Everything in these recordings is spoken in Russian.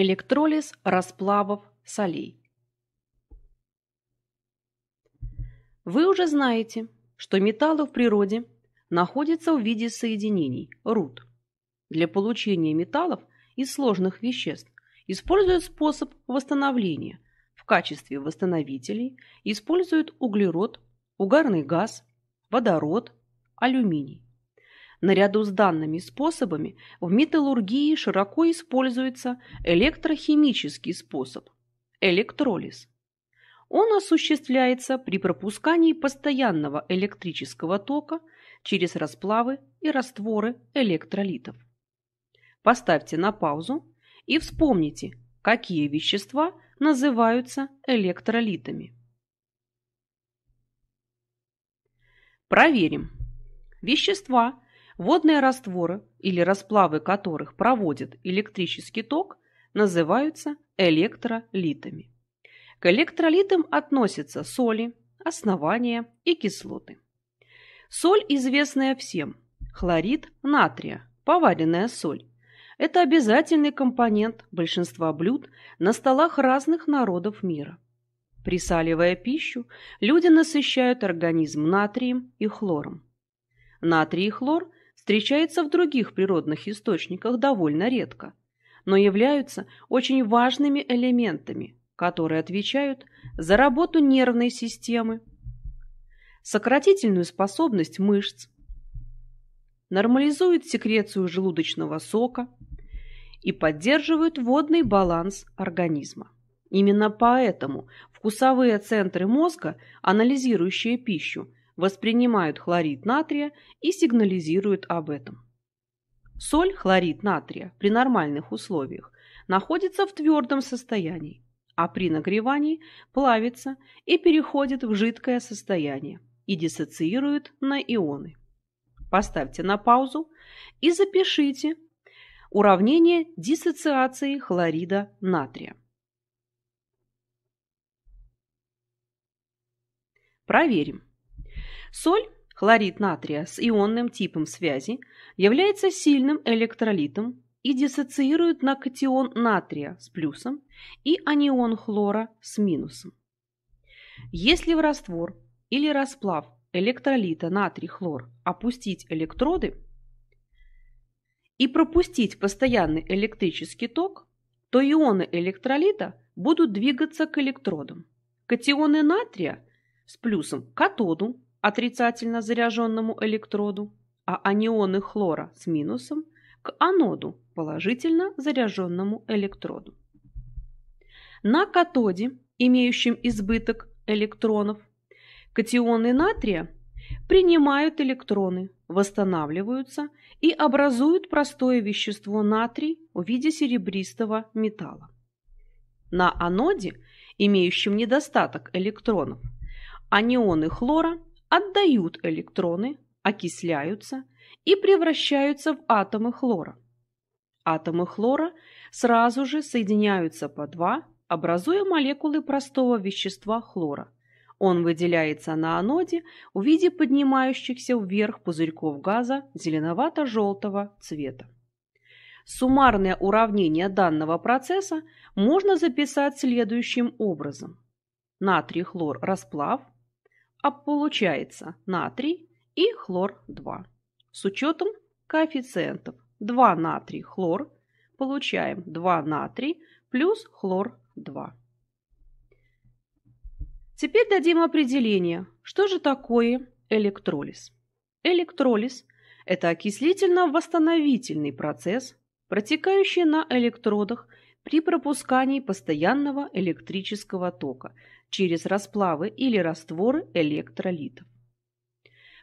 Электролиз расплавов солей. Вы уже знаете, что металлы в природе находятся в виде соединений, руд. Для получения металлов из сложных веществ используют способ восстановления. В качестве восстановителей используют углерод, угарный газ, водород, алюминий. Наряду с данными способами в металлургии широко используется электрохимический способ – электролиз. Он осуществляется при пропускании постоянного электрического тока через расплавы и растворы электролитов. Поставьте на паузу и вспомните, какие вещества называются электролитами. Проверим. Вещества, Водные растворы или расплавы которых проводит электрический ток, называются электролитами. К электролитам относятся соли, основания и кислоты. Соль, известная всем, хлорид натрия, поваренная соль. Это обязательный компонент большинства блюд на столах разных народов мира. Присаливая пищу, люди насыщают организм натрием и хлором. Натрий и хлор встречается в других природных источниках довольно редко, но являются очень важными элементами, которые отвечают за работу нервной системы, сократительную способность мышц, нормализует секрецию желудочного сока и поддерживает водный баланс организма. Именно поэтому вкусовые центры мозга, анализирующие пищу, воспринимают хлорид натрия и сигнализируют об этом. Соль, хлорид натрия при нормальных условиях находится в твердом состоянии, а при нагревании плавится и переходит в жидкое состояние и диссоциирует на ионы. Поставьте на паузу и запишите уравнение диссоциации хлорида натрия. Проверим. Соль, хлорид натрия с ионным типом связи, является сильным электролитом и диссоциирует на катион натрия с плюсом и анион хлора с минусом. Если в раствор или расплав электролита натрий-хлор опустить электроды и пропустить постоянный электрический ток, то ионы электролита будут двигаться к электродам. Катионы натрия с плюсом – к катоду, отрицательно заряженному электроду, а анионы хлора с минусом к аноду, положительно заряженному электроду. На катоде, имеющем избыток электронов, катионы натрия принимают электроны, восстанавливаются и образуют простое вещество натрий в виде серебристого металла. На аноде, имеющем недостаток электронов, анионы хлора отдают электроны, окисляются и превращаются в атомы хлора. Атомы хлора сразу же соединяются по два, образуя молекулы простого вещества хлора. Он выделяется на аноде в виде поднимающихся вверх пузырьков газа зеленовато-желтого цвета. Суммарное уравнение данного процесса можно записать следующим образом. Натрий-хлор расплав – а получается натрий и хлор-2. С учетом коэффициентов 2 натрий-хлор получаем 2 натрий плюс хлор-2. Теперь дадим определение, что же такое электролиз. Электролиз – это окислительно-восстановительный процесс, протекающий на электродах при пропускании постоянного электрического тока через расплавы или растворы электролитов.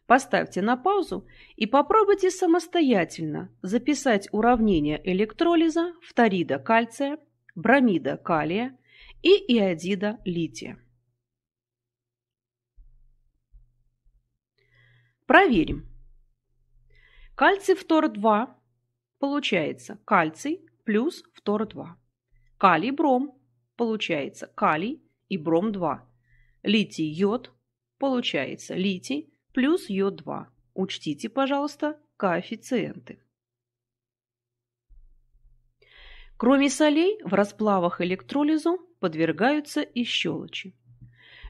Поставьте на паузу и попробуйте самостоятельно записать уравнение электролиза фторида кальция, бромида калия и иодида лития. Проверим. Кальций фтор 2 получается кальций плюс фтор 2. Калий-бром получается калий и бром-2. Литий-йод получается литий плюс йод-2. Учтите, пожалуйста, коэффициенты. Кроме солей, в расплавах электролизу подвергаются и щелочи.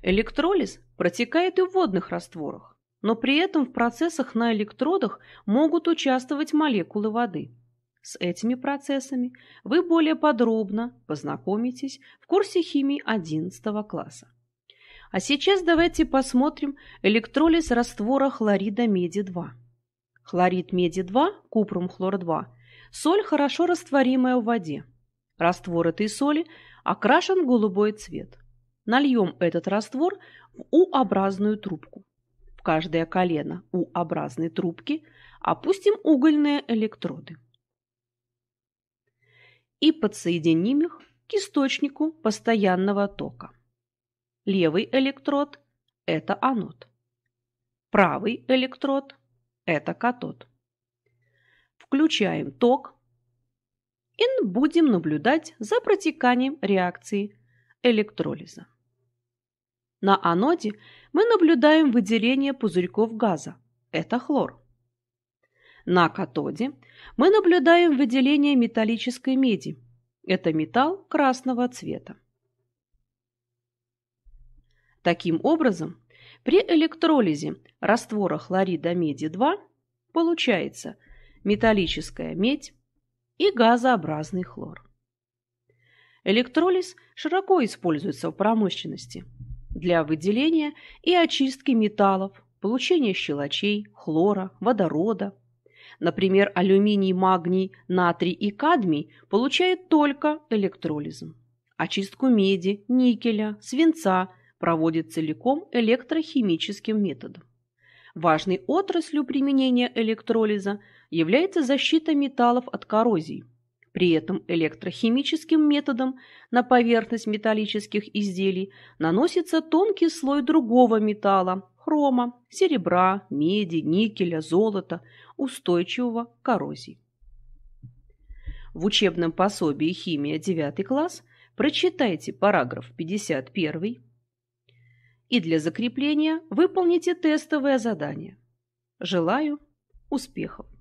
Электролиз протекает и в водных растворах, но при этом в процессах на электродах могут участвовать молекулы воды – с этими процессами вы более подробно познакомитесь в курсе химии 11 класса. А сейчас давайте посмотрим электролиз раствора хлорида меди-2. Хлорид меди-2, купрум хлор-2, соль, хорошо растворимая в воде. Раствор этой соли окрашен голубой цвет. Нальем этот раствор в У-образную трубку. В каждое колено У-образной трубки опустим угольные электроды и подсоединим их к источнику постоянного тока. Левый электрод – это анод. Правый электрод – это катод. Включаем ток и будем наблюдать за протеканием реакции электролиза. На аноде мы наблюдаем выделение пузырьков газа – это хлор. На катоде мы наблюдаем выделение металлической меди. Это металл красного цвета. Таким образом, при электролизе раствора хлорида меди-2 получается металлическая медь и газообразный хлор. Электролиз широко используется в промышленности для выделения и очистки металлов, получения щелочей, хлора, водорода, например, алюминий, магний, натрий и кадмий, получает только электролизом. Очистку меди, никеля, свинца проводит целиком электрохимическим методом. Важной отраслью применения электролиза является защита металлов от коррозии. При этом электрохимическим методом на поверхность металлических изделий наносится тонкий слой другого металла – хрома, серебра, меди, никеля, золота, устойчивого к коррозии. В учебном пособии «Химия. 9 класс» прочитайте параграф 51 и для закрепления выполните тестовое задание. Желаю успехов!